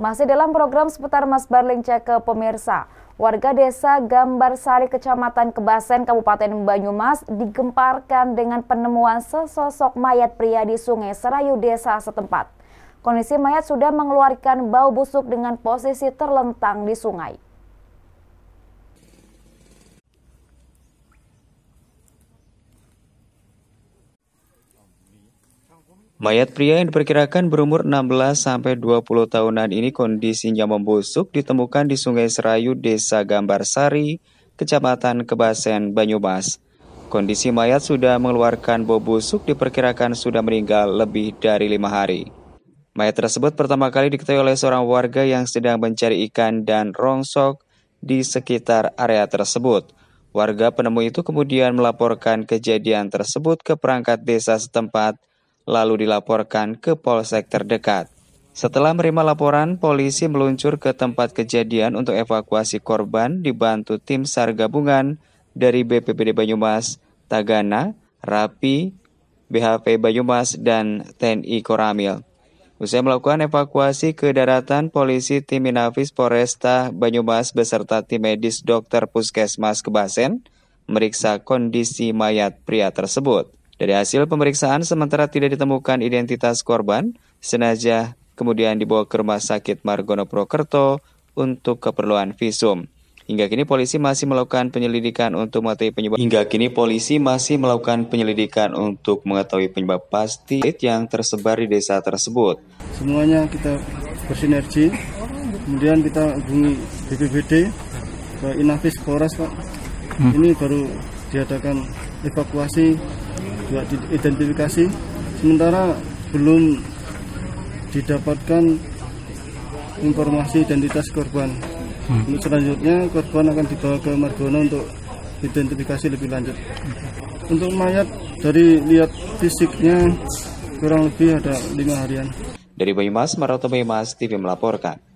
Masih dalam program seputar Mas Barling Cek ke pemirsa, warga desa Gambar Sari Kecamatan Kebasen Kabupaten Banyumas digemparkan dengan penemuan sesosok mayat pria di Sungai Serayu desa setempat. Kondisi mayat sudah mengeluarkan bau busuk dengan posisi terlentang di sungai. Mayat pria yang diperkirakan berumur 16-20 tahunan ini kondisinya membusuk ditemukan di Sungai Serayu, Desa Gambarsari, Kecamatan Kebasen, Banyumas. Kondisi mayat sudah mengeluarkan bau busuk diperkirakan sudah meninggal lebih dari lima hari. Mayat tersebut pertama kali diketahui oleh seorang warga yang sedang mencari ikan dan rongsok di sekitar area tersebut. Warga penemu itu kemudian melaporkan kejadian tersebut ke perangkat desa setempat – lalu dilaporkan ke polsek terdekat. Setelah menerima laporan, polisi meluncur ke tempat kejadian untuk evakuasi korban dibantu tim SAR gabungan dari BPBD Banyumas, Tagana, Rapi, BHP Banyumas, dan TNI Koramil. Usai melakukan evakuasi ke daratan, polisi tim Inafis Poresta Banyumas beserta tim medis dokter Puskesmas Kebasen meriksa kondisi mayat pria tersebut. Dari hasil pemeriksaan sementara tidak ditemukan identitas korban, Senaja kemudian dibawa ke rumah sakit Margono Prokerto untuk keperluan visum. Hingga kini polisi masih melakukan penyelidikan untuk mengetahui penyebab. Hingga kini polisi masih melakukan penyelidikan untuk mengetahui penyebab pasti yang tersebar di desa tersebut. Semuanya kita bersinergi, kemudian kita hubungi BPBD ke Inafis Polres Pak. Hmm. Ini baru diadakan evakuasi juga diidentifikasi sementara belum didapatkan informasi identitas korban hmm. untuk selanjutnya korban akan dibawa ke Margono untuk identifikasi lebih lanjut untuk mayat dari lihat fisiknya kurang lebih ada lima harian dari Banyumas Maroto Banyumas TV melaporkan